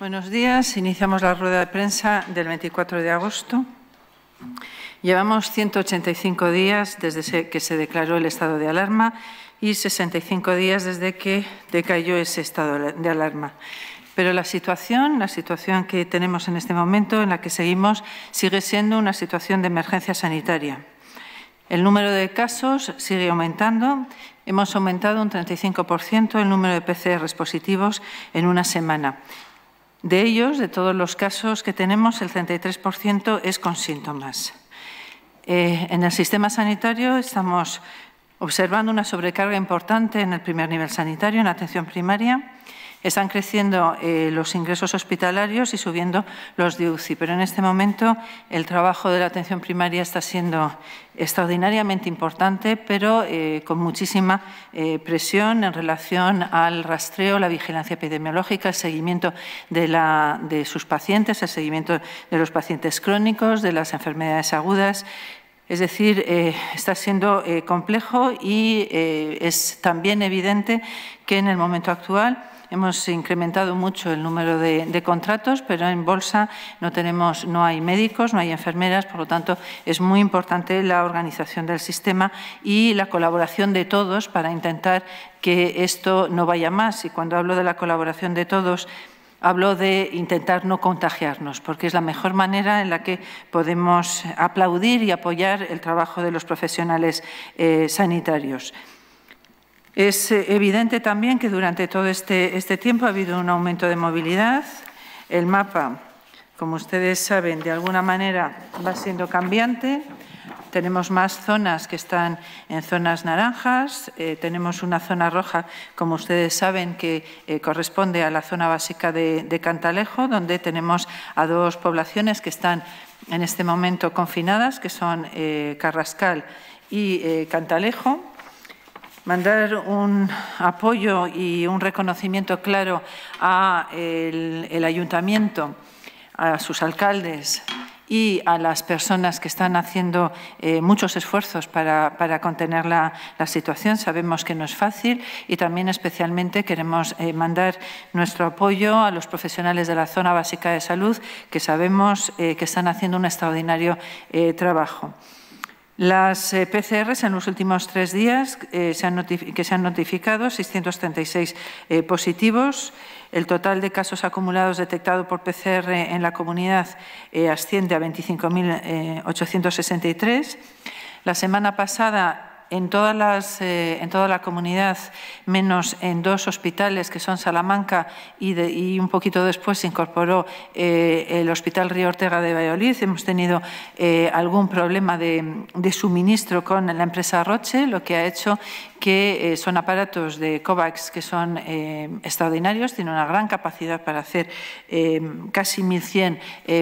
Buenos días. Iniciamos la rueda de prensa del 24 de agosto. Llevamos 185 días desde que se declaró el estado de alarma y 65 días desde que decayó ese estado de alarma. Pero la situación, la situación que tenemos en este momento, en la que seguimos, sigue siendo una situación de emergencia sanitaria. El número de casos sigue aumentando. Hemos aumentado un 35% el número de PCR positivos en una semana de ellos, de todos los casos que tenemos, el 33% es con síntomas. Eh, en el sistema sanitario estamos observando una sobrecarga importante en el primer nivel sanitario, en atención primaria, están creciendo eh, los ingresos hospitalarios y subiendo los de UCI, pero en este momento el trabajo de la atención primaria está siendo extraordinariamente importante, pero eh, con muchísima eh, presión en relación al rastreo, la vigilancia epidemiológica, el seguimiento de, sus pacientes, el seguimiento de los pacientes crónicos, de las enfermedades agudas, es decir, está siendo complejo y es también evidente que en el momento actual Hemos incrementado mucho el número de, contratos, pero en bolsa no tenemos, no hay médicos, no hay enfermeras, por lo tanto es muy importante la organización del sistema y la colaboración de todos para intentar que esto no vaya más. Y cuando hablo de la colaboración de todos, hablo de intentar no contagiarnos, porque es la mejor manera en la que podemos aplaudir y apoyar el trabajo de los profesionales eh, sanitarios. Es eh, evidente también que durante todo este, este, tiempo ha habido un aumento de movilidad. El mapa, como ustedes saben, de alguna manera va siendo cambiante. Tenemos más zonas que están en zonas naranjas, eh, tenemos una zona roja, como ustedes saben, que eh, corresponde a la zona básica de, Cantalejo, donde tenemos a dos poblaciones que están en este momento confinadas, que son Carrascal y Cantalejo mandar un apoyo y un reconocimiento claro a el, ayuntamiento, a sus alcaldes y a las personas que están haciendo eh, muchos esfuerzos para, contener la, situación. Sabemos que no es fácil y también especialmente queremos eh, mandar nuestro apoyo a los profesionales de la zona básica de salud que sabemos eh, que están haciendo un extraordinario trabajo. Las eh, PCRs en los últimos tres días eh, se que se han notificado 636 eh, positivos. El total de casos acumulados detectado por PCR en la comunidad asciende a 25.863. La semana pasada en, todas las, eh, en toda la comunidad, menos en dos hospitales que son Salamanca y, un poquito después se incorporó eh, el Hospital Río Ortega de Valladolid. Hemos tenido eh, algún problema de, de, suministro con la empresa Roche, lo que ha hecho que eh, son aparatos de COVAX que son eh, extraordinarios, tienen una gran capacidad para hacer eh, casi 1.100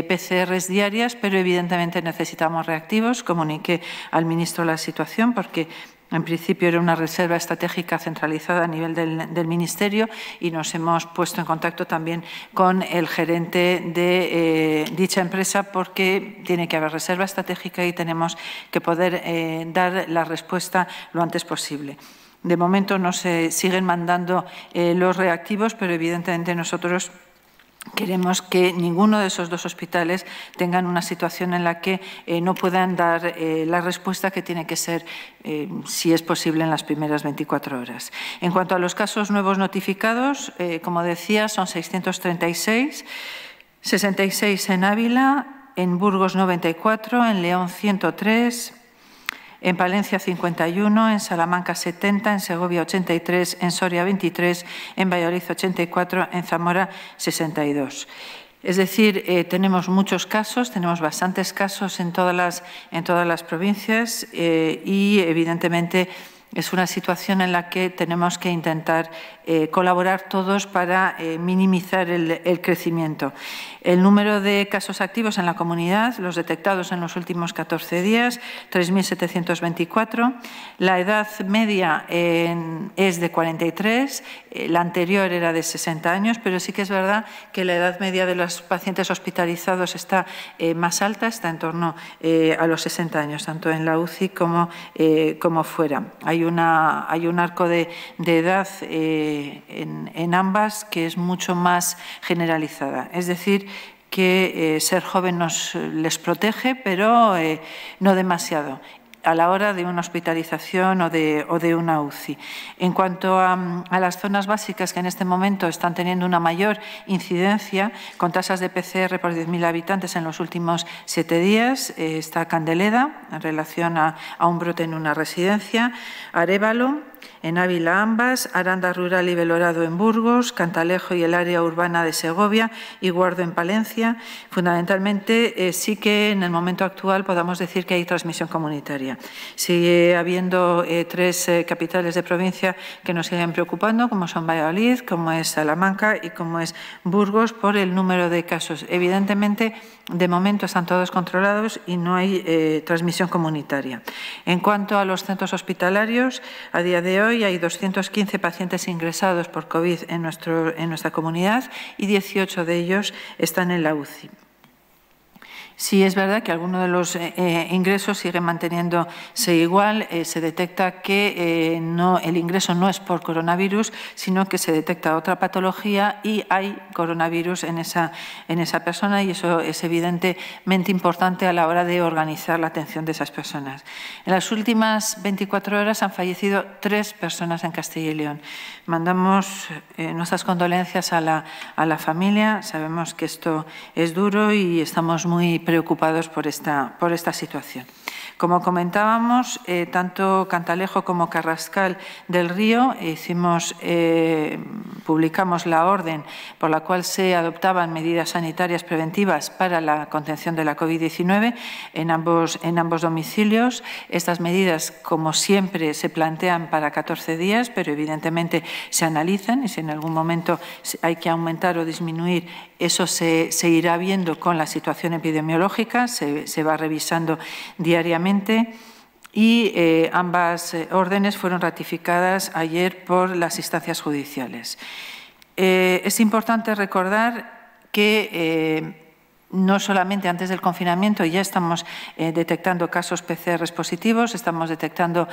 PCRs diarias, pero evidentemente necesitamos reactivos. Comuniqué al ministro la situación porque en principio era una reserva estratégica centralizada a nivel del, Ministerio y nos hemos puesto en contacto también con el gerente de eh, dicha empresa porque tiene que haber reserva estratégica y tenemos que poder eh, dar la respuesta lo antes posible. De momento no se siguen mandando eh, los reactivos, pero evidentemente nosotros Queremos que ninguno de esos dos hospitales tengan una situación en la que eh, no puedan dar eh, la respuesta que tiene que ser, eh, si es posible, en las primeras 24 horas. En cuanto a los casos nuevos notificados, como decía, son 636, 66 en Ávila, en Burgos 94, en León 103, en Palencia 51, en Salamanca 70, en Segovia 83, en Soria 23, en Valladolid 84, en Zamora 62. Es decir, eh, tenemos muchos casos, tenemos bastantes casos en todas las, en todas las provincias eh, y, evidentemente, es una situación en la que tenemos que intentar eh, colaborar todos para eh, minimizar el, crecimiento. El número de casos activos en la comunidad, los detectados en los últimos 14 días, 3.724. La edad media es de 43, eh, la anterior era de 60 años, pero sí que es verdad que la edad media de los pacientes hospitalizados está más alta, está en torno a los 60 años, tanto en la UCI como, como fuera. Hay, una, hay un arco de, de edad eh, en, ambas, que es mucho más generalizada. Es decir, que eh, ser joven nos, les protege, pero eh, no demasiado a la hora de una hospitalización o de, una UCI. En cuanto a, las zonas básicas que en este momento están teniendo una mayor incidencia, con tasas de PCR por 10.000 habitantes en los últimos siete días, está Candeleda en relación a, a, un brote en una residencia, Arevalo, en Ávila ambas, Aranda Rural y Belorado en Burgos, Cantalejo y el área urbana de Segovia y Guardo en Palencia. Fundamentalmente, eh, sí que en el momento actual podamos decir que hay transmisión comunitaria. Sigue habiendo eh, tres eh, capitales de provincia que nos siguen preocupando, como son Valladolid, como es Salamanca y como es Burgos, por el número de casos. Evidentemente, de momento están todos controlados y no hay eh, transmisión comunitaria. En cuanto a los centros hospitalarios, a día de hoy hay 215 pacientes ingresados por COVID en, en nuestra comunidad y 18 de ellos están en la UCI. Sí es verdad que alguno de los eh, eh, ingresos sigue manteniéndose igual. Eh, se detecta que no, el ingreso no es por coronavirus, sino que se detecta otra patología y hay coronavirus en esa, en esa persona y eso es evidentemente importante a la hora de organizar la atención de esas personas. En las últimas 24 horas han fallecido tres personas en Castilla y León. Mandamos nuestras condolencias a la, a la familia. Sabemos que esto es duro y estamos muy preocupados por esta, por esta situación. Como comentábamos, eh, tanto Cantalejo como Carrascal del Río eh, eh, publicamos la orden por la cual se adoptaban medidas sanitarias preventivas para la contención de la COVID-19 en ambos, domicilios. Estas medidas, como siempre, se plantean para 14 días, pero evidentemente se analizan y si en algún momento hay que aumentar o disminuir, eso se, irá viendo con la situación epidemiológica, se va revisando diariamente y eh, ambas eh, órdenes fueron ratificadas ayer por las instancias judiciales. Eh, es importante recordar que no solamente antes del confinamiento ya estamos detectando casos PCR positivos, estamos detectando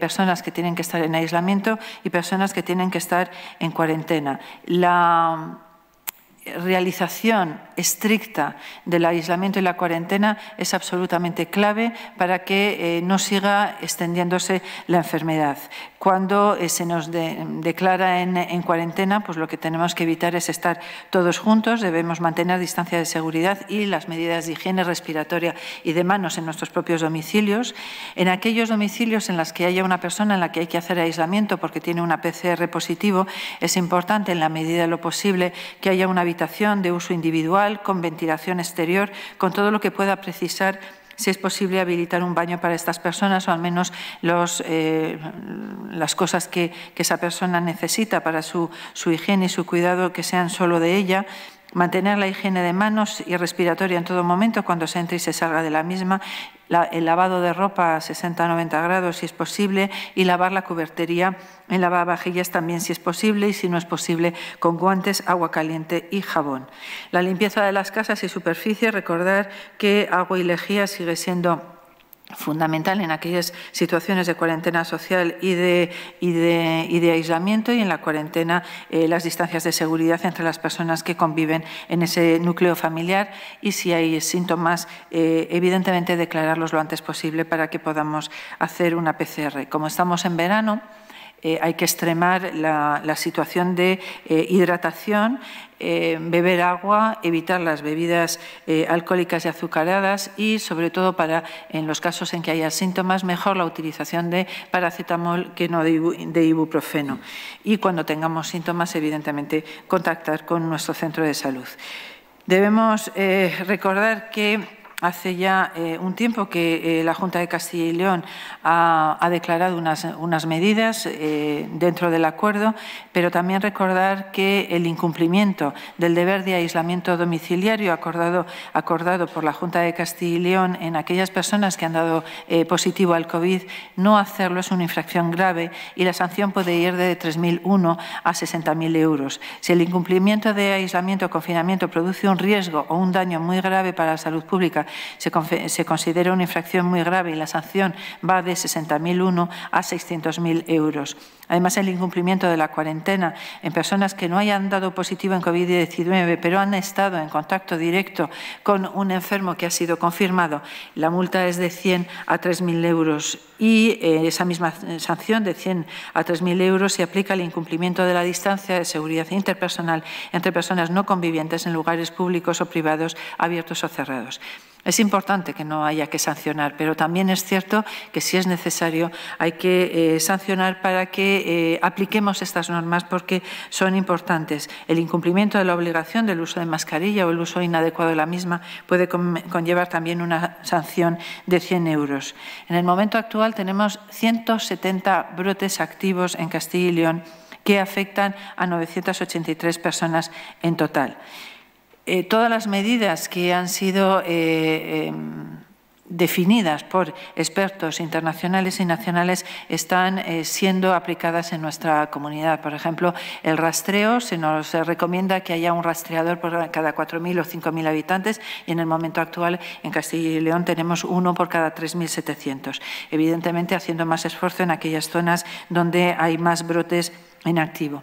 personas que tienen que estar en aislamiento y personas que tienen que estar en cuarentena. La realización estricta del aislamiento y la cuarentena es absolutamente clave para que eh, no siga extendiéndose la enfermedad cuando eh, se nos declara en, cuarentena, pues lo que tenemos que evitar es estar todos juntos, debemos mantener distancia de seguridad y las medidas de higiene respiratoria y de manos en nuestros propios domicilios. En aquellos domicilios en los que haya una persona en la que hay que hacer aislamiento porque tiene una PCR positivo, es importante en la medida de lo posible que haya una habitación de uso individual con ventilación exterior, con todo lo que pueda precisar si es posible habilitar un baño para estas personas o al menos eh, las cosas que, esa persona necesita para su, su higiene y su cuidado que sean solo de ella mantener la higiene de manos y respiratoria en todo momento cuando se entre y se salga de la misma el lavado de ropa a 60-90 grados si es posible y lavar la cubertería en lavavajillas también si es posible y si no es posible con guantes, agua caliente y jabón. La limpieza de las casas y superficies, recordar que agua y lejía sigue siendo fundamental en aquellas situaciones de cuarentena social y de, aislamiento y en la cuarentena eh, las distancias de seguridad entre las personas que conviven en ese núcleo familiar y si hay síntomas, eh, evidentemente declararlos lo antes posible para que podamos hacer una PCR. Como estamos en verano, eh, hay que extremar la, situación de eh, hidratación, eh, beber agua, evitar las bebidas alcohólicas y azucaradas y, sobre todo, para en los casos en que haya síntomas, mejor la utilización de paracetamol que no de, de ibuprofeno. Y cuando tengamos síntomas, evidentemente, contactar con nuestro centro de salud. Debemos recordar que hace ya eh, un tiempo que eh, la Junta de Castilla y León ha, declarado unas, unas medidas eh, dentro del acuerdo, pero también recordar que el incumplimiento del deber de aislamiento domiciliario acordado, acordado por la Junta de Castilla y León en aquellas personas que han dado positivo al COVID, no hacerlo es una infracción grave y la sanción puede ir de 3.001 a 60.000 euros. Si el incumplimiento de aislamiento o confinamiento produce un riesgo o un daño muy grave para la salud pública se, considera una infracción muy grave y la sanción va de 60.001 a 600.000 euros. Además, el incumplimiento de la cuarentena en personas que no hayan dado positivo en COVID-19, pero han estado en contacto directo con un enfermo que ha sido confirmado. La multa es de 100 a 3.000 euros y eh, esa misma sanción de 100 a 3.000 euros se aplica al incumplimiento de la distancia de seguridad interpersonal entre personas no convivientes en lugares públicos o privados abiertos o cerrados. Es importante que no haya que sancionar, pero también es cierto que si es necesario hay que eh, sancionar para que eh, apliquemos estas normas porque son importantes. El incumplimiento de la obligación del uso de mascarilla o el uso inadecuado de la misma puede conllevar también una sanción de 100 euros. En el momento actual tenemos 170 brotes activos en Castilla y León que afectan a 983 personas en total. Eh, todas las medidas que han sido eh, em, definidas por expertos internacionales y nacionales están eh, siendo aplicadas en nuestra comunidad. Por ejemplo, el rastreo, se nos recomienda que haya un rastreador por cada 4.000 o 5.000 habitantes y en el momento actual en Castilla y León tenemos uno por cada 3.700. Evidentemente, haciendo más esfuerzo en aquellas zonas donde hay más brotes en activo.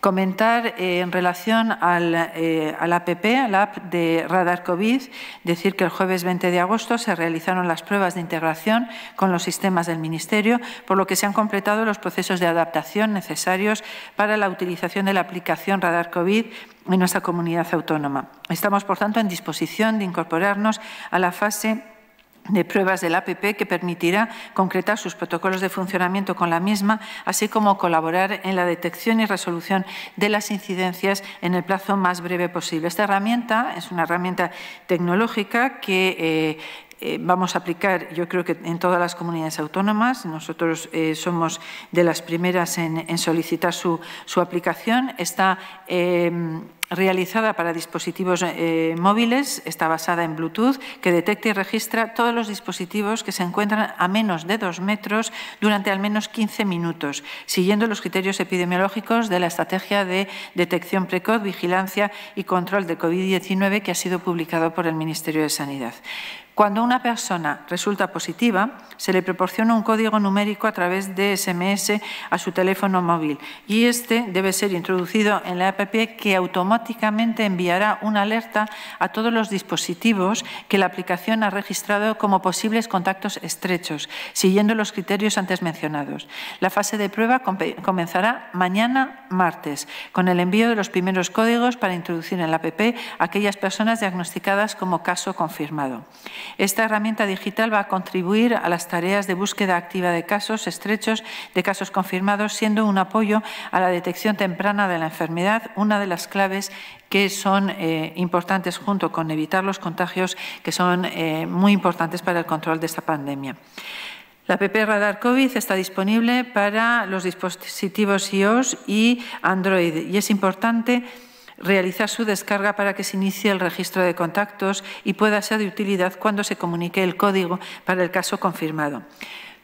Comentar eh, en relación al, APP, eh, al, APP, app de Radar COVID, decir que el jueves 20 de agosto se realizaron las pruebas de integración con los sistemas del Ministerio, por lo que se han completado los procesos de adaptación necesarios para la utilización de la aplicación Radar COVID en nuestra comunidad autónoma. Estamos, por tanto, en disposición de incorporarnos a la fase de pruebas del APP que permitirá concretar sus protocolos de funcionamiento con la misma, así como colaborar en la detección y resolución de las incidencias en el plazo más breve posible. Esta herramienta es una herramienta tecnológica que eh, eh, vamos a aplicar, yo creo que en todas las comunidades autónomas. Nosotros eh, somos de las primeras en, solicitar su, aplicación. Está realizada para dispositivos eh, móviles, está basada en Bluetooth, que detecta y registra todos los dispositivos que se encuentran a menos de dos metros durante al menos 15 minutos, siguiendo los criterios epidemiológicos de la Estrategia de Detección Precoz, Vigilancia y Control de COVID-19 que ha sido publicado por el Ministerio de Sanidad. Cuando una persona resulta positiva, se le proporciona un código numérico a través de SMS a su teléfono móvil y este debe ser introducido en la app que automáticamente enviará una alerta a todos los dispositivos que la aplicación ha registrado como posibles contactos estrechos, siguiendo los criterios antes mencionados. La fase de prueba comenzará mañana martes con el envío de los primeros códigos para introducir en la app a aquellas personas diagnosticadas como caso confirmado. Esta herramienta digital va a contribuir a las tareas de búsqueda activa de casos estrechos, de casos confirmados, siendo un apoyo a la detección temprana de la enfermedad, una de las claves que son eh, importantes junto con evitar los contagios, que son eh, muy importantes para el control de esta pandemia. La PP Radar COVID está disponible para los dispositivos iOS y Android y es importante realizar su descarga para que se inicie el registro de contactos y pueda ser de utilidad cuando se comunique el código para el caso confirmado.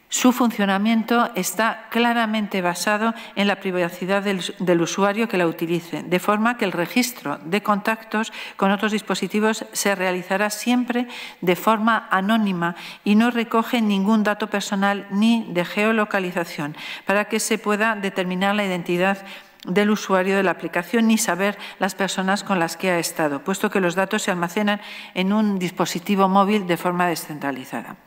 Su funcionamiento está claramente basado en la privacidad del, del, usuario que la utilice, de forma que el registro de contactos con otros dispositivos se realizará siempre de forma anónima y no recoge ningún dato personal ni de geolocalización, para que se pueda determinar la identidad del usuario de la aplicación ni saber las personas con las que ha estado, puesto que los datos se almacenan en un dispositivo móvil de forma descentralizada.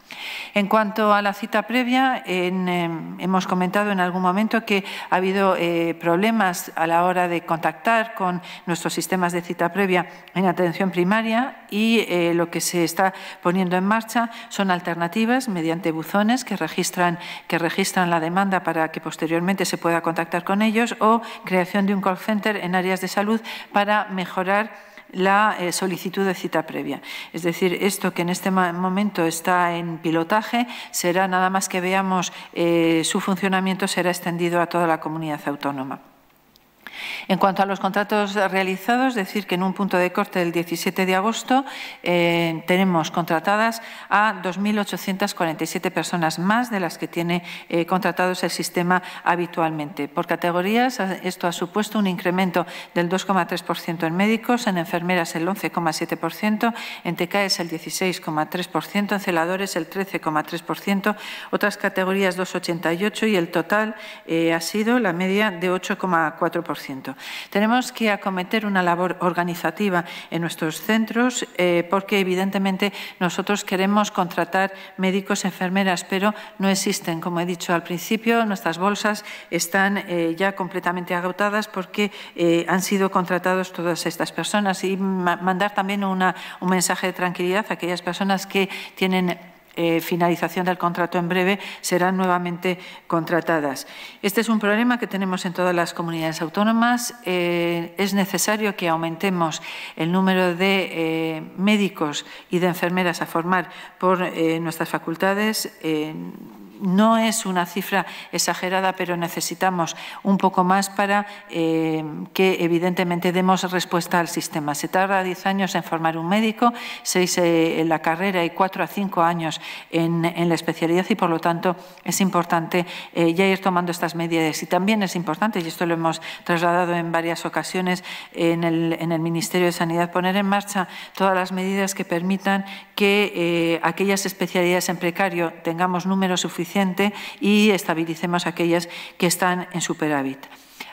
En cuanto a la cita previa, em, hemos comentado en algún momento que ha habido eh, problemas a la hora de contactar con nuestros sistemas de cita previa en atención primaria y eh, lo que se está poniendo en marcha son alternativas mediante buzones que registran, que registran la demanda para que posteriormente se pueda contactar con ellos o creación de un call center en áreas de salud para mejorar la eh, solicitud de cita previa. Es decir, esto que en este momento está en pilotaje será, nada más que veamos eh, su funcionamiento, será extendido a toda la comunidad autónoma. En cuanto a los contratos realizados, decir que en un punto de corte del 17 de agosto eh, tenemos contratadas a 2.847 personas más de las que tiene eh, contratados el sistema habitualmente. Por categorías, esto ha supuesto un incremento del 2,3% en médicos, en enfermeras el 11,7%, en TKs el 16,3%, en celadores el 13,3%, otras categorías 2,88% y el total eh, ha sido la media de 8,4%. Tenemos que acometer una labor organizativa en nuestros centros eh, porque evidentemente nosotros queremos contratar médicos, enfermeras, pero no existen. Como he dicho al principio, nuestras bolsas están eh, ya completamente agotadas porque eh, han sido contratados todas estas personas y mandar también un mensaje de tranquilidad a aquellas personas que tienen eh, finalización del contrato en breve, serán nuevamente contratadas. Este es un problema que tenemos en todas las comunidades autónomas. Eh, es necesario que aumentemos el número de eh, médicos y de enfermeras a formar por nuestras facultades no es una cifra exagerada, pero necesitamos un poco más para eh, que evidentemente demos respuesta al sistema. Se tarda 10 años en formar un médico, 6 eh, en la carrera y 4 a 5 años en, la especialidad y por lo tanto es importante eh, ya ir tomando estas medidas. Y también es importante, y esto lo hemos trasladado en varias ocasiones en el, en el Ministerio de Sanidad, poner en marcha todas las medidas que permitan que aquellas especialidades en precario tengamos números suficientes y estabilicemos aquellas que están en superávit.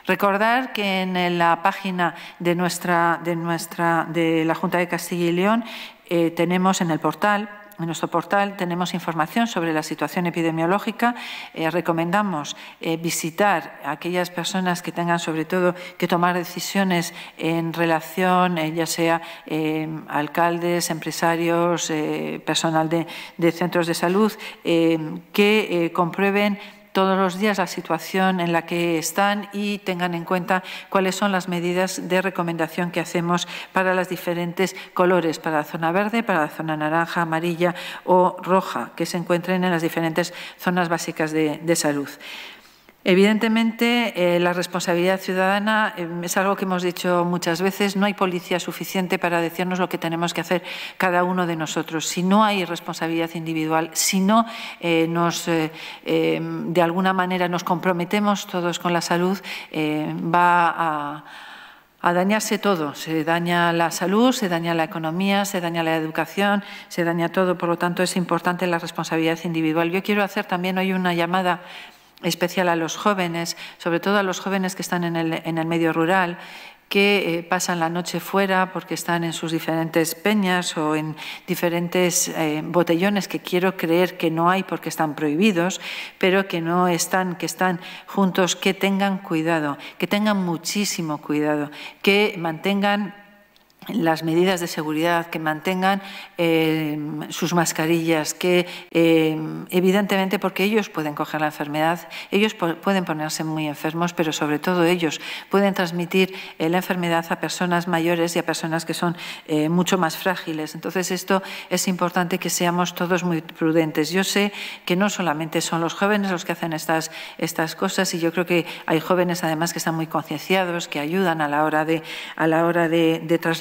Recordar que en la página de, nuestra, de, nuestra, de la Junta de Castilla y León eh, tenemos en el portal en nuestro portal tenemos información sobre la situación epidemiológica. Eh, recomendamos eh, visitar a aquellas personas que tengan, sobre todo, que tomar decisiones en relación, eh, ya sea alcaldes, empresarios, personal de, centros de salud, que comprueben todos los días la situación en la que están y tengan en cuenta cuáles son las medidas de recomendación que hacemos para las diferentes colores, para la zona verde, para la zona naranja, amarilla o roja, que se encuentren en las diferentes zonas básicas de, de salud. Evidentemente, eh, la responsabilidad ciudadana em, es algo que hemos dicho muchas veces. No hay policía suficiente para decirnos lo que tenemos que hacer cada uno de nosotros. Si no hay responsabilidad individual, si no eh, nos, eh, em, de alguna manera nos comprometemos todos con la salud, va a dañarse todo. Se daña la salud, se daña la economía, se daña la educación, se daña todo. Por lo tanto, es importante la responsabilidad individual. Yo quiero hacer también hoy una llamada especial a los jóvenes, sobre todo a los jóvenes que están en el, en el medio rural, que eh, pasan la noche fuera porque están en sus diferentes peñas o en diferentes eh, botellones que quiero creer que no hay porque están prohibidos, pero que no están, que están juntos, que tengan cuidado, que tengan muchísimo cuidado, que mantengan las medidas de seguridad, que mantengan em, sus mascarillas, que em, evidentemente porque ellos pueden coger la enfermedad, ellos pueden ponerse muy enfermos, pero sobre todo ellos pueden transmitir eh, la enfermedad a personas mayores y a personas que son eh, mucho más frágiles. Entonces esto es importante que seamos todos muy prudentes. Yo sé que no solamente son los jóvenes los que hacen estas, estas cosas y yo creo que hay jóvenes además que están muy concienciados, que ayudan a la hora de, a la hora de, de trasladar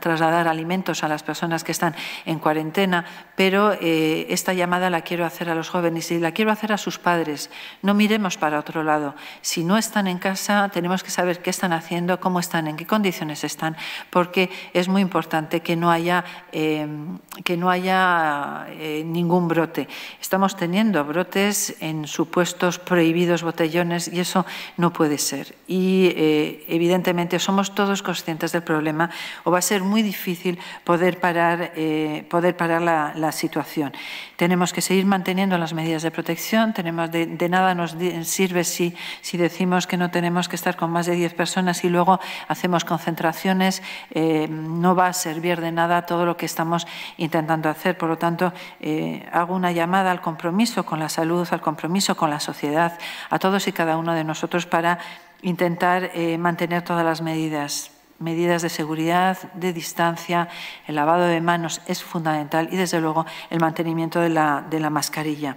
trasladar alimentos a las personas que están en cuarentena, pero eh, esta llamada la quiero hacer a los jóvenes y la quiero hacer a sus padres. No miremos para otro lado. Si no están en casa, tenemos que saber qué están haciendo, cómo están, en qué condiciones están, porque es muy importante que no haya, em, que no haya eh, ningún brote. Estamos teniendo brotes en supuestos prohibidos botellones y eso no puede ser. Y eh, evidentemente somos todos conscientes del problema Va a ser muy difícil poder parar, eh, poder parar la, situación. Tenemos que seguir manteniendo las medidas de protección. Tenemos de, nada nos sirve si, si, decimos que no tenemos que estar con más de 10 personas y luego hacemos concentraciones. Eh, no va a servir de nada todo lo que estamos intentando hacer. Por lo tanto, eh, hago una llamada al compromiso con la salud, al compromiso con la sociedad, a todos y cada uno de nosotros para intentar mantener todas las medidas medidas de seguridad, de distancia, el lavado de manos es fundamental y, desde luego, el mantenimiento de la, mascarilla.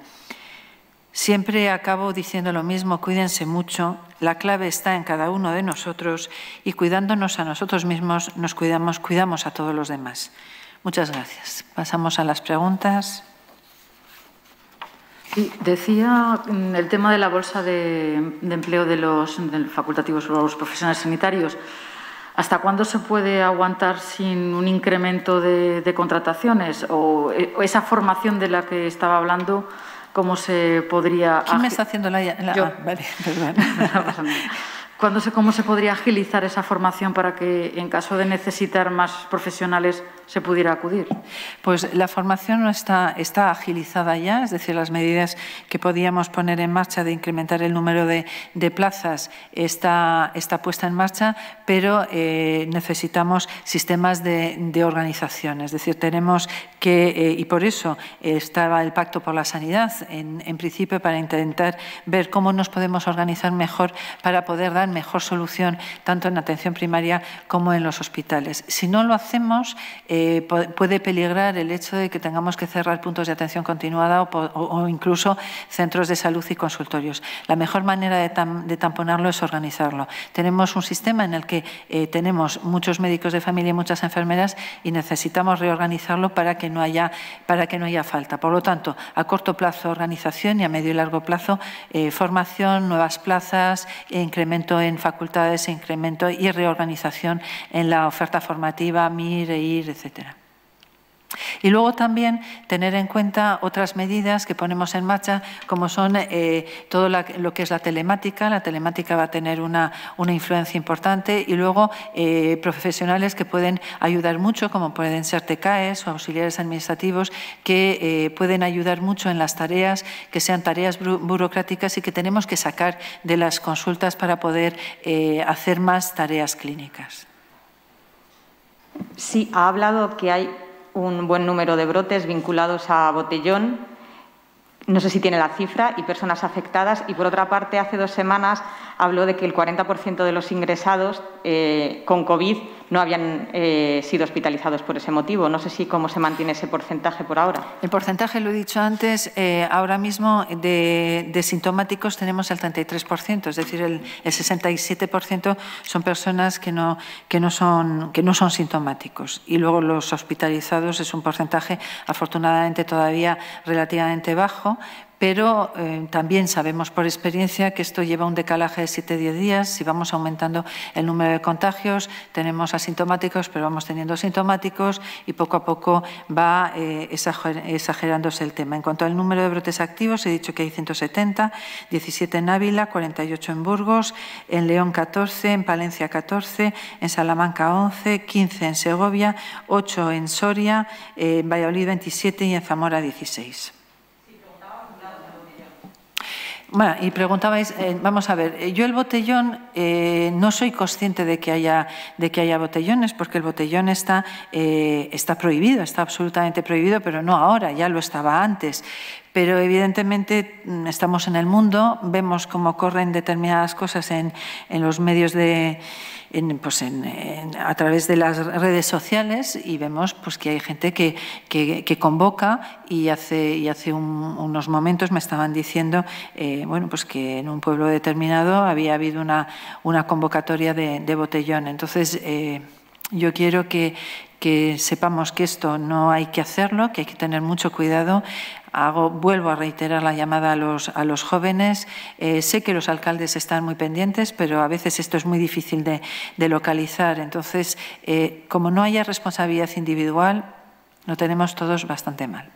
Siempre acabo diciendo lo mismo, cuídense mucho, la clave está en cada uno de nosotros y cuidándonos a nosotros mismos nos cuidamos, cuidamos a todos los demás. Muchas gracias. Pasamos a las preguntas. decía mm, el tema de la bolsa de, empleo de los, de los facultativos o los profesionales sanitarios. ¿Hasta cuándo se puede aguantar sin un incremento de, contrataciones? Eh, o, esa formación de la que estaba hablando, cómo se podría... ¿Quién me está haciendo la...? Ah, vale, ¿Cuándo ¿Cómo se podría agilizar esa formación para que, en caso de necesitar más profesionales, se pudiera acudir? Pues la formación no está, está agilizada ya, es decir, las medidas que podíamos poner en marcha de incrementar el número de, plazas está, está puesta en marcha, pero eh, necesitamos sistemas de, organización. Es decir, tenemos que, eh, y por eso estaba el Pacto por la Sanidad, en principio, para intentar ver cómo nos podemos organizar mejor para poder dar mejor solución tanto en atención primaria como en los hospitales. Si no lo hacemos, eh, puede peligrar el hecho de que tengamos que cerrar puntos de atención continuada o, incluso centros de salud y consultorios. La mejor manera de, tamponarlo es organizarlo. Tenemos un sistema en el que eh, tenemos muchos médicos de familia y muchas enfermeras y necesitamos reorganizarlo para que no haya, para que no haya falta. Por lo tanto, a corto plazo organización y a medio y largo plazo eh, formación, nuevas plazas, incremento en facultades, incremento y reorganización en la oferta formativa, MIR, IR, etcétera. Y luego también tener en cuenta otras medidas que ponemos en marcha, como son eh, todo lo que es la telemática. La telemática va a tener una, influencia importante y luego eh, profesionales que pueden ayudar mucho, como pueden ser TCAES o auxiliares administrativos, que eh, pueden ayudar mucho en las tareas, que sean tareas burocráticas y que tenemos que sacar de las consultas para poder hacer más tareas clínicas. Sí, ha hablado que hay un buen número de brotes vinculados a botellón. No sé si tiene la cifra y personas afectadas. Y por otra parte, hace dos semanas habló de que el 40% de los ingresados eh, con COVID no habían eh, sido hospitalizados por ese motivo. No sé si cómo se mantiene ese porcentaje por ahora. El porcentaje, lo he dicho antes, eh, ahora mismo de, sintomáticos tenemos el 33%, es decir, el, 67% son personas que no son sintomáticos. Y luego los hospitalizados es un porcentaje, afortunadamente, todavía relativamente bajo, pero eh, también sabemos por experiencia que esto lleva un decalaje de 7-10 días. Si vamos aumentando el número de contagios, tenemos asintomáticos, pero vamos teniendo asintomáticos y poco a poco va eh, exagerándose el tema. En cuanto al número de brotes activos, he dicho que hay 170, 17 en Ávila, 48 en Burgos, en León 14, en Palencia 14, en Salamanca 11, 15 en Segovia, 8 en Soria, eh, en Valladolid 27 y en Zamora 16. Bueno, y preguntabais, eh, vamos a ver, eh, yo el botellón eh, no soy consciente de que haya de que haya botellones, porque el botellón está está prohibido, está absolutamente prohibido, pero no ahora, ya lo estaba antes. Pero evidentemente mm, estamos en el mundo, vemos cómo corren determinadas cosas en, en los medios de pues a través de las redes sociales y vemos pues, que hay gente que, convoca y hace, y hace unos momentos me estaban diciendo eh, bueno, pues que en un pueblo determinado había habido una, una convocatoria de, botellón. Entonces, eh, yo quiero que sepamos que esto no hay que hacerlo, que hay que tener mucho cuidado vuelvo a reiterar la llamada a los, jóvenes. Eh, sé que los alcaldes están muy pendientes, pero a veces esto es muy difícil de, localizar. Entonces, eh, como no haya responsabilidad individual, lo tenemos todos bastante mal.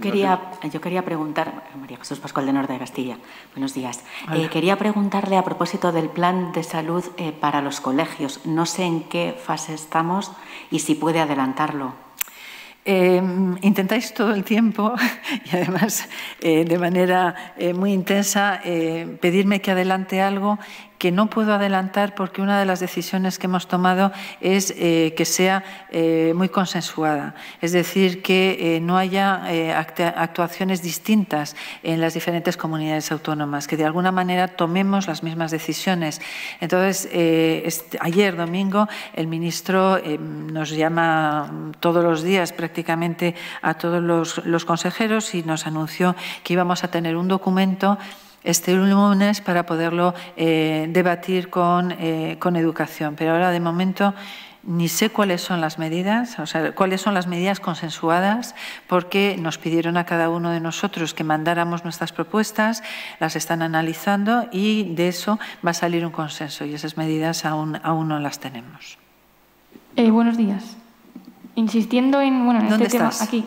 Quería, yo quería preguntar, eh, María Jesús Pascual de Norte de Castilla, buenos días. quería preguntarle a propósito del plan de salud para los colegios. No sé en qué fase estamos y si puede adelantarlo. Eh, intentáis todo el tiempo y además eh, de manera eh, muy intensa eh, pedirme que adelante algo que no puedo adelantar porque una de las decisiones que hemos tomado es eh, que sea eh, muy consensuada, es decir, que eh, no haya actuaciones distintas en las diferentes comunidades autónomas, que de alguna manera tomemos las mismas decisiones. Entonces, ayer domingo el ministro nos llama todos los días prácticamente a todos los consejeros y nos anunció que íbamos a tener un documento este lunes para poderlo eh, debatir eh, con, educación. Pero ahora, de momento, ni sé cuáles son las medidas, o sea, cuáles son las medidas consensuadas, porque nos pidieron a cada uno de nosotros que mandáramos nuestras propuestas, las están analizando y de eso va a salir un consenso y esas medidas aún, aún no las tenemos. Eh, buenos días. Insistiendo en, bueno, en este tema aquí.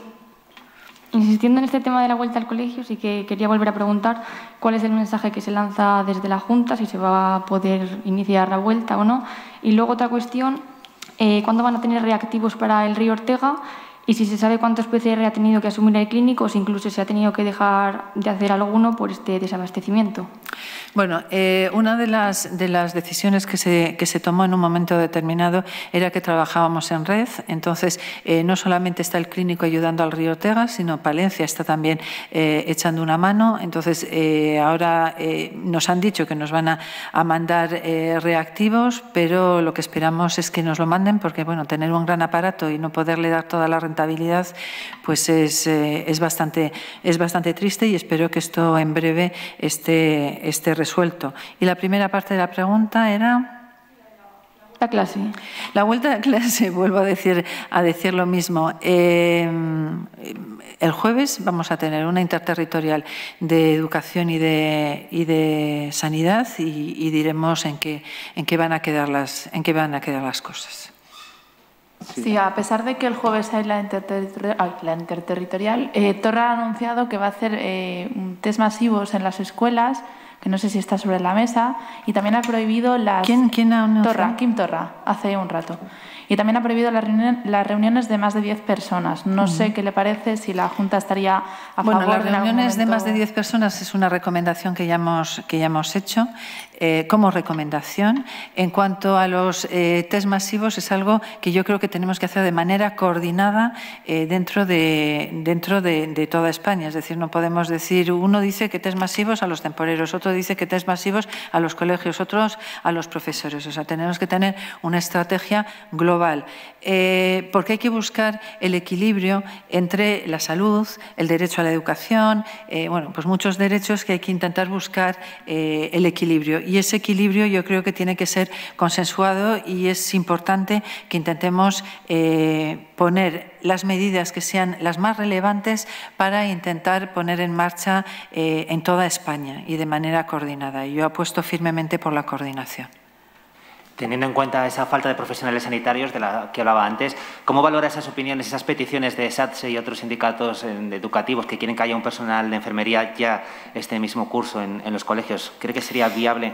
Insistiendo en este tema de la vuelta al colegio, sí que quería volver a preguntar cuál es el mensaje que se lanza desde la Junta, si se va a poder iniciar la vuelta o no. Y luego otra cuestión, eh, ¿cuándo van a tener reactivos para el río Ortega? Y si se sabe cuántos PCR ha tenido que asumir el clínico, o si incluso se ha tenido que dejar de hacer alguno por este desabastecimiento. Bueno, eh, una de las, de las decisiones que se, que se, tomó en un momento determinado era que trabajábamos en red. Entonces, eh, no solamente está el clínico ayudando al río Ortega, sino Palencia está también eh, echando una mano. Entonces, ahora nos han dicho que nos van a, mandar reactivos, pero lo que esperamos es que nos lo manden porque, bueno, tener un gran aparato y no poderle dar toda la rentabilidad, pues es, es, bastante, es bastante triste y espero que esto en breve esté, esté resuelto. Y la primera parte de la pregunta era... La clase. La vuelta a clase, vuelvo a decir, a decir lo mismo. Eh, el jueves vamos a tener una interterritorial de educación y de, y de sanidad y, diremos en qué, en, qué van a quedar las, en qué van a quedar las cosas. Sí, a pesar de que el jueves hay la, interterritorial, eh, Torra ha anunciado que va a hacer eh, test masivos en las escuelas que no sé si está sobre la mesa, y también ha prohibido las... Torra, Kim Torra, hace un rato. Y también ha prohibido las, reuniones, de más de 10 personas. No mm. sé qué le parece, si la Junta estaría a bueno, favor... Bueno, las reuniones de más de 10 personas es una recomendación que ya hemos, que ya hemos hecho. Eh, como recomendación. En cuanto a los eh, test masivos, es algo que yo creo que tenemos que hacer de manera coordinada eh, dentro, de, dentro de, toda España. Es decir, no podemos decir, uno dice que test masivos a los temporeros, otro dice que test masivos a los colegios, otros a los profesores. O sea, tenemos que tener una estrategia global, porque hay que buscar el equilibrio entre la salud, el derecho a la educación, bueno, pues muchos derechos que hay que intentar buscar el equilibrio y ese equilibrio yo creo que tiene que ser consensuado y es importante que intentemos eh, poner las medidas que sean las más relevantes para intentar poner en marcha eh, en toda España y de manera coordinada. Y Yo apuesto firmemente por la coordinación teniendo en cuenta esa falta de profesionales sanitarios de la que hablaba antes, ¿cómo valora esas opiniones, esas peticiones de SATSE y otros sindicatos eh, educativos que quieren que haya un personal de enfermería ya este mismo curso en, los colegios? ¿Cree que sería viable?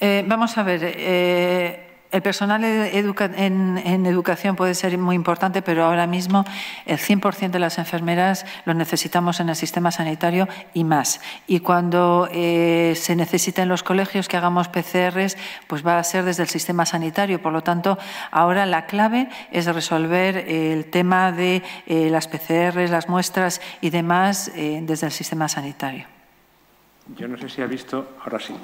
Eh, vamos a ver. Eh, el personal en, educación puede ser muy importante, pero ahora mismo el 100% de las enfermeras lo necesitamos en el sistema sanitario y más. Y cuando eh, se necesita en los colegios que hagamos PCRs, pues va a ser desde el sistema sanitario. Por lo tanto, ahora la clave es resolver el tema de eh, las PCRs, las muestras y demás eh, desde el sistema sanitario. Yo no sé si ha visto, ahora sí,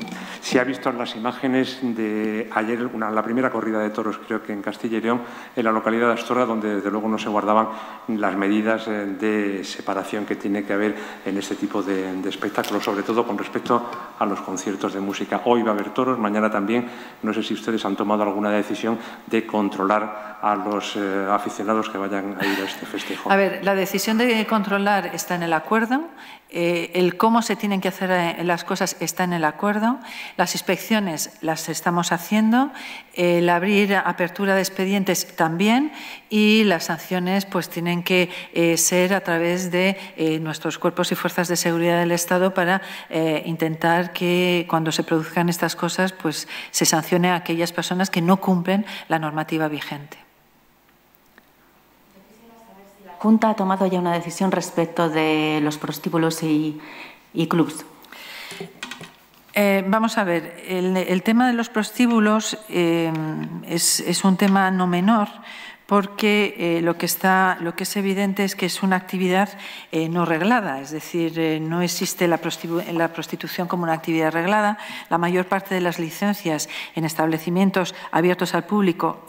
si ha visto las imágenes de ayer, una, la primera corrida de toros, creo que en Castilla y León, en la localidad de Astorga, donde desde luego no se guardaban las medidas eh, de separación que tiene que haber en este tipo de, espectáculos, sobre todo con respecto a los conciertos de música. Hoy va a haber toros, mañana también. No sé si ustedes han tomado alguna decisión de controlar a los eh, aficionados que vayan a ir a este festejo. A ver, la decisión de controlar está en el acuerdo eh, el cómo se tienen que hacer eh, las cosas está en el acuerdo. Las inspecciones las estamos haciendo. El abrir apertura de expedientes también. Y las sanciones pues tienen que eh, ser a través de nuestros cuerpos y fuerzas de seguridad del Estado para intentar que cuando se produzcan estas cosas pues se sancione a aquellas personas que no cumplen la normativa vigente. Junta ha tomado ya una decisión respecto de los prostíbulos y, clubs? Eh, vamos a ver, el, tema de los prostíbulos eh, es, un tema no menor porque eh, lo, que está, lo que es evidente es que es una actividad eh, no reglada, es decir, eh, no existe la, la, prostitución como una actividad reglada. La mayor parte de las licencias en establecimientos abiertos al público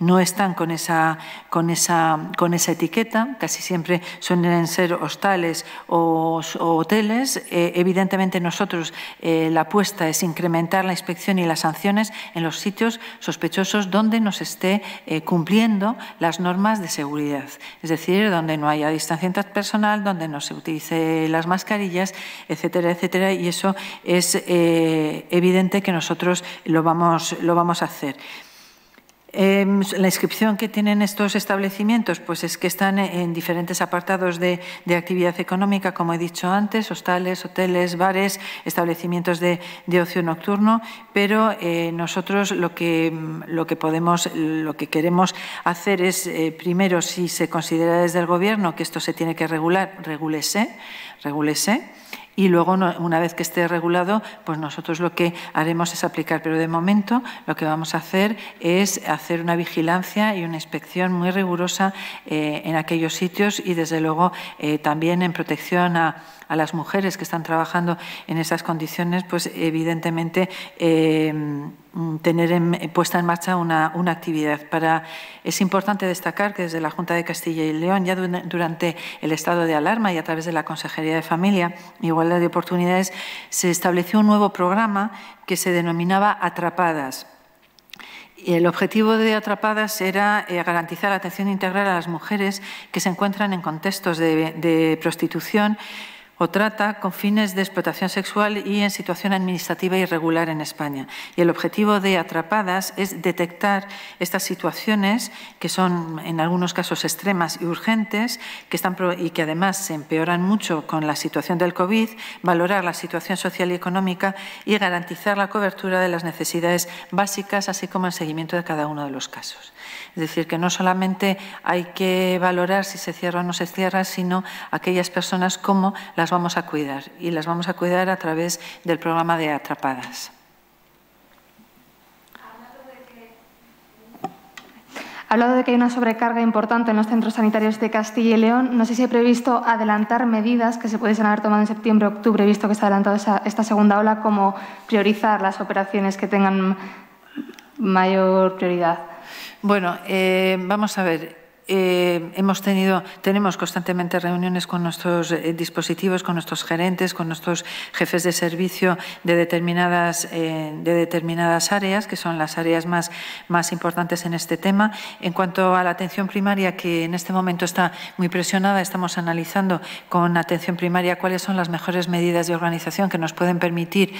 no están con esa, con, esa, con esa etiqueta, casi siempre suelen ser hostales o hoteles. evidentemente nosotros la apuesta es incrementar la inspección y las sanciones en los sitios sospechosos donde nos esté cumpliendo las normas de seguridad, es decir, donde no haya distancia interpersonal, donde no se utilicen las mascarillas, etcétera, etcétera, y eso es eh, evidente que nosotros lo vamos, lo vamos a hacer. Em, la inscripción que tienen estos establecimientos, pues es que están e, en diferentes apartados de, actividad económica, como he dicho antes, hostales, hoteles, bares, establecimientos de, ocio nocturno, pero eh, nosotros lo que, lo que podemos, lo que queremos hacer es, eh, primero, si se considera desde el Gobierno que esto se tiene que regular, regúlese, regúlese y luego una vez que esté regulado, pues nosotros lo que haremos es aplicar, pero de momento lo que vamos a hacer es hacer una vigilancia y una inspección muy rigurosa eh, en aquellos sitios y desde luego eh, también en protección a, a las mujeres que están trabajando en esas condiciones, pues evidentemente eh, tener eh, puesta en marcha una, actividad. Para, es importante destacar que desde la Junta de Castilla y León, ya durante el estado de alarma y a través de la Consejería de Familia, Igualdad de Oportunidades, se estableció un nuevo programa que se denominaba Atrapadas. El objetivo de Atrapadas era eh, garantizar atención integral a las mujeres que se encuentran en contextos de prostitución o trata con fines de explotación sexual y en situación administrativa irregular en España. Y el objetivo de Atrapadas es detectar estas situaciones que son en algunos casos extremas y urgentes que están, y que además se empeoran mucho con la situación del COVID, valorar la situación social y económica y garantizar la cobertura de las necesidades básicas, así como el seguimiento de cada uno de los casos. Es decir, que no solamente hay que valorar si se cierra o no se cierra, sino aquellas personas como la las vamos a cuidar y las vamos a cuidar a través del programa de Atrapadas. Hablado de que hay una sobrecarga importante en los centros sanitarios de Castilla y León, no sé si he previsto adelantar medidas que se pudiesen haber tomado en septiembre o octubre, visto que se ha adelantado esta segunda ola, como priorizar las operaciones que tengan mayor prioridad. Bueno, eh, vamos a ver. Eh, hemos tenido, tenemos constantemente reuniones con nuestros eh, dispositivos, con nuestros gerentes, con nuestros jefes de servicio de determinadas, eh, de determinadas áreas, que son las áreas más, más importantes en este tema. En cuanto a la atención primaria, que en este momento está muy presionada, estamos analizando con atención primaria cuáles son las mejores medidas de organización que nos pueden permitir,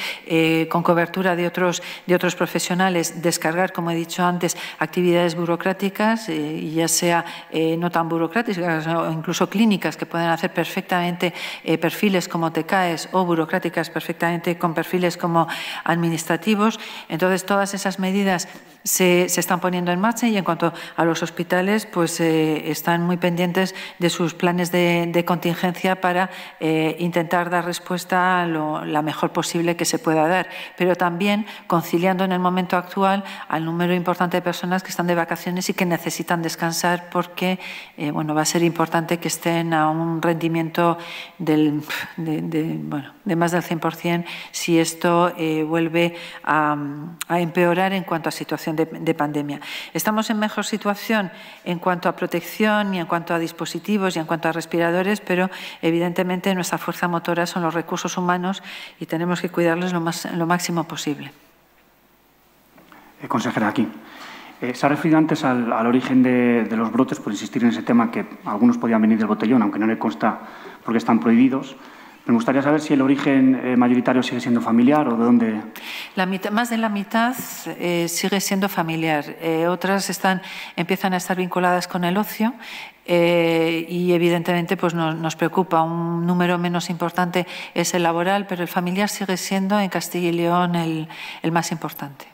con cobertura de otros, de otros profesionales, descargar, como he dicho antes, actividades burocráticas, ya sea eh, no tan burocráticas o incluso clínicas que pueden hacer perfectamente eh, perfiles como TECAES o burocráticas perfectamente con perfiles como administrativos. Entonces, todas esas medidas se, están poniendo en marcha y en cuanto a los hospitales, pues eh, están muy pendientes de sus planes de, contingencia para intentar dar respuesta a lo, la mejor posible que se pueda dar, pero también conciliando en el momento actual al número importante de personas que están de vacaciones y que necesitan descansar por porque eh, bueno, va a ser importante que estén a un rendimiento de, más del 100% si esto eh, vuelve a, empeorar en cuanto a situación de, pandemia. Estamos en mejor situación en cuanto a protección y en cuanto a dispositivos y en cuanto a respiradores, pero evidentemente nuestra fuerza motora son los recursos humanos y tenemos que cuidarlos lo, más, lo máximo posible. Eh, consejera, aquí. Eh, se ha referido antes al, origen de, los brotes, por insistir en ese tema, que algunos podían venir del botellón, aunque no le consta porque están prohibidos. Me gustaría saber si el origen eh, mayoritario sigue siendo familiar o de dónde. La mitad, más de la mitad eh, sigue siendo familiar. otras están, empiezan a estar vinculadas con el ocio y evidentemente pues nos, preocupa. Un número menos importante es el laboral, pero el familiar sigue siendo en Castilla y León el más importante.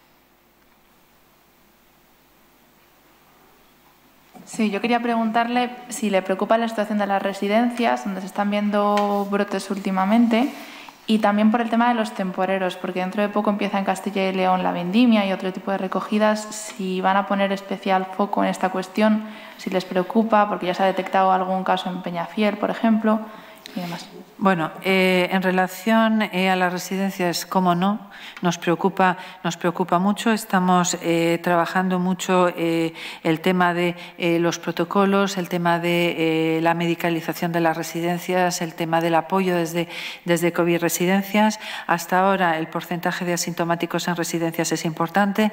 Sí, yo quería preguntarle si le preocupa la situación de las residencias, donde se están viendo brotes últimamente, y también por el tema de los temporeros, porque dentro de poco empieza en Castilla y León la vendimia y otro tipo de recogidas, si van a poner especial foco en esta cuestión, si les preocupa, porque ya se ha detectado algún caso en Peñafiel, por ejemplo. Bueno, eh, en relación eh, a las residencias, cómo no, nos preocupa, nos preocupa mucho. Estamos eh, trabajando mucho el tema de los protocolos, el tema de la medicalización de las residencias, el tema del apoyo desde, desde COVID residencias. Hasta ahora el porcentaje de asintomáticos en residencias es importante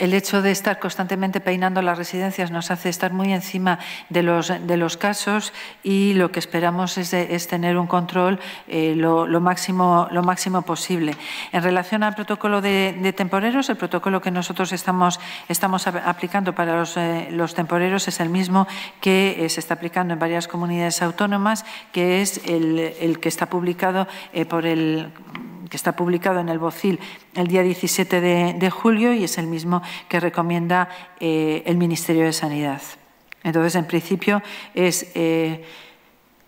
el hecho de estar constantemente peinando las residencias nos hace estar muy encima de los, de los casos y lo que esperamos es, tener un control eh, lo, máximo, lo máximo posible. En relación al protocolo de, temporeros, el protocolo que nosotros estamos, estamos aplicando para los, eh, los temporeros es el mismo que eh, se está aplicando en varias comunidades autónomas, que es el que está publicado por el que está publicado en el Bocil el día 17 de, julio y es el mismo que recomienda eh, el Ministerio de Sanidad. Entonces, en principio, es eh,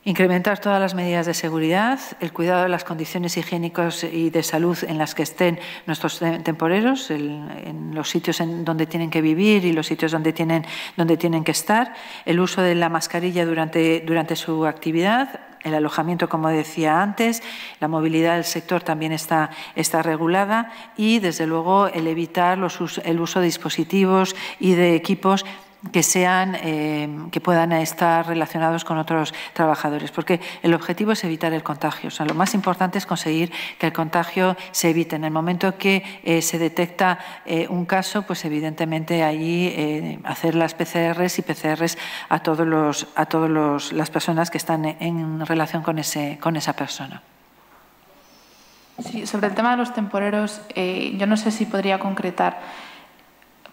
Incrementar todas las medidas de seguridad, el cuidado de las condiciones higiénicas y de salud en las que estén nuestros temporeros, en los sitios en donde tienen que vivir y los sitios donde tienen, donde tienen que estar, el uso de la mascarilla durante, durante su actividad, el alojamiento, como decía antes, la movilidad del sector también está, está regulada y, desde luego, el evitar los, el uso de dispositivos y de equipos que, sean, eh, que puedan estar relacionados con otros trabajadores, porque el objetivo es evitar el contagio. O sea, lo más importante es conseguir que el contagio se evite. En el momento que eh, se detecta eh, un caso, pues evidentemente allí hacer las PCRs y PCRs a todos los a todos los, las personas que están en, relación con ese con esa persona. sobre el tema de los temporeros, yo no sé si podría concretar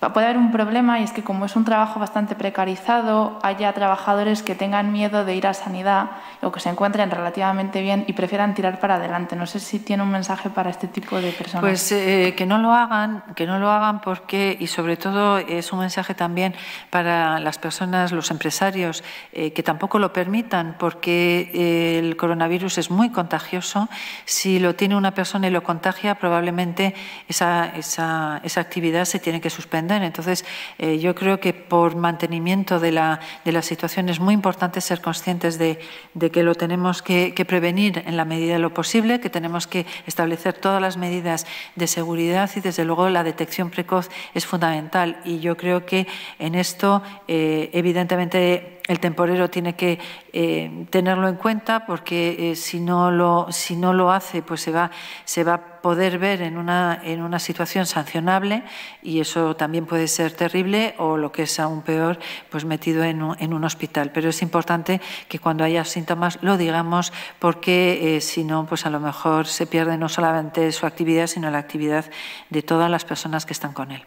puede haber un problema y es que como es un trabajo bastante precarizado, haya trabajadores que tengan miedo de ir a sanidad o que se encuentren relativamente bien y prefieran tirar para adelante. No sé si tiene un mensaje para este tipo de personas. Pues eh, que no lo hagan, que no lo hagan porque, y sobre todo es un mensaje también para las personas, los empresarios, eh, que tampoco lo permitan porque eh, el coronavirus es muy contagioso. Si lo tiene una persona y lo contagia, probablemente esa, esa, esa actividad se tiene que suspender entonces, eh, yo creo que por mantenimiento de la, situación es muy importante ser conscientes de, que lo tenemos que, prevenir en la medida de lo posible, que tenemos que establecer todas las medidas de seguridad y, desde luego, la detección precoz es fundamental. Y yo creo que en esto, eh, evidentemente, el temporero tiene que eh, tenerlo en cuenta porque eh, si, no lo, si no lo hace, pues se va, se va a poder ver en una, en una situación sancionable y eso también puede ser terrible o lo que es aún peor, pues metido en un, en un hospital. Pero es importante que cuando haya síntomas lo digamos porque eh, si no, pues a lo mejor se pierde no solamente su actividad, sino la actividad de todas las personas que están con él.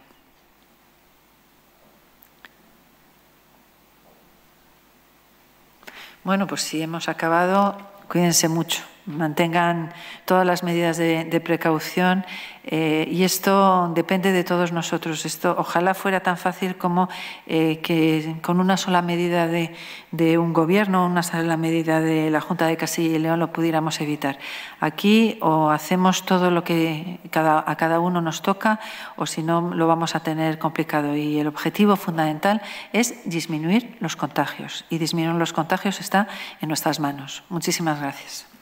Bueno, pues si hemos acabado, cuídense mucho mantengan todas las medidas de, precaución eh, y esto depende de todos nosotros. Esto ojalá fuera tan fácil como eh, que con una sola medida de, un gobierno, una sola medida de la Junta de Castilla y León lo pudiéramos evitar. Aquí o hacemos todo lo que a cada uno nos toca o si no lo vamos a tener complicado. Y el objetivo fundamental es disminuir los contagios y disminuir los contagios está en nuestras manos. Muchísimas gracias.